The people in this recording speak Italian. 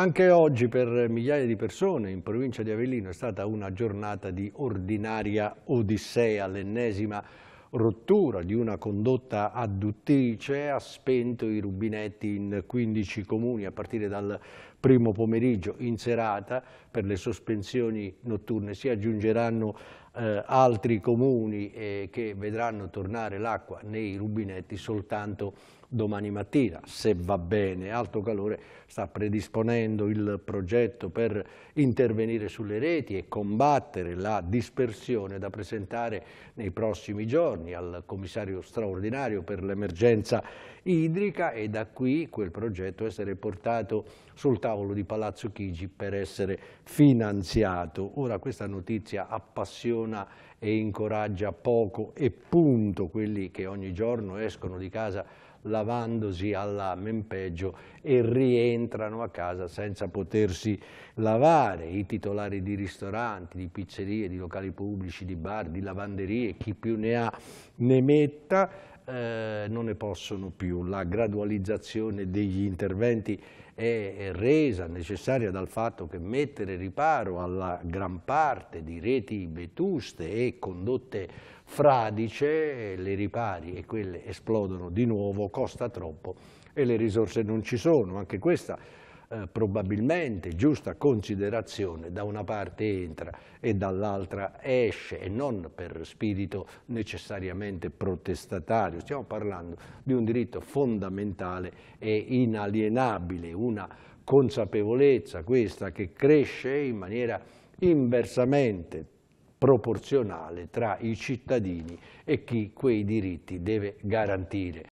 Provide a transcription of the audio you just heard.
Anche oggi per migliaia di persone in provincia di Avellino è stata una giornata di ordinaria odissea, l'ennesima rottura di una condotta adduttrice ha spento i rubinetti in 15 comuni a partire dal primo pomeriggio in serata per le sospensioni notturne. Si aggiungeranno eh, altri comuni eh, che vedranno tornare l'acqua nei rubinetti soltanto domani mattina, se va bene. Alto Calore sta predisponendo il progetto per intervenire sulle reti e combattere la dispersione da presentare nei prossimi giorni Marcogni al commissario straordinario per l'emergenza idrica e da qui quel progetto essere portato sul tavolo di Palazzo Chigi per essere finanziato. Ora questa notizia appassiona e incoraggia poco e punto quelli che ogni giorno escono di casa lavandosi alla men peggio e rientrano a casa senza potersi lavare. I titolari di ristoranti, di pizzerie, di locali pubblici, di bar, di lavanderie, chi più ne ha ne metta, eh, non ne possono più. La gradualizzazione degli interventi è, è resa necessaria dal fatto che mettere riparo alla gran parte di reti vetuste e condotte fradice, le ripari e quelle esplodono di nuovo, costa troppo e le risorse non ci sono. Anche questa eh, probabilmente giusta considerazione da una parte entra e dall'altra esce e non per spirito necessariamente protestatario. Stiamo parlando di un diritto fondamentale e inalienabile, una consapevolezza questa che cresce in maniera inversamente proporzionale tra i cittadini e chi quei diritti deve garantire.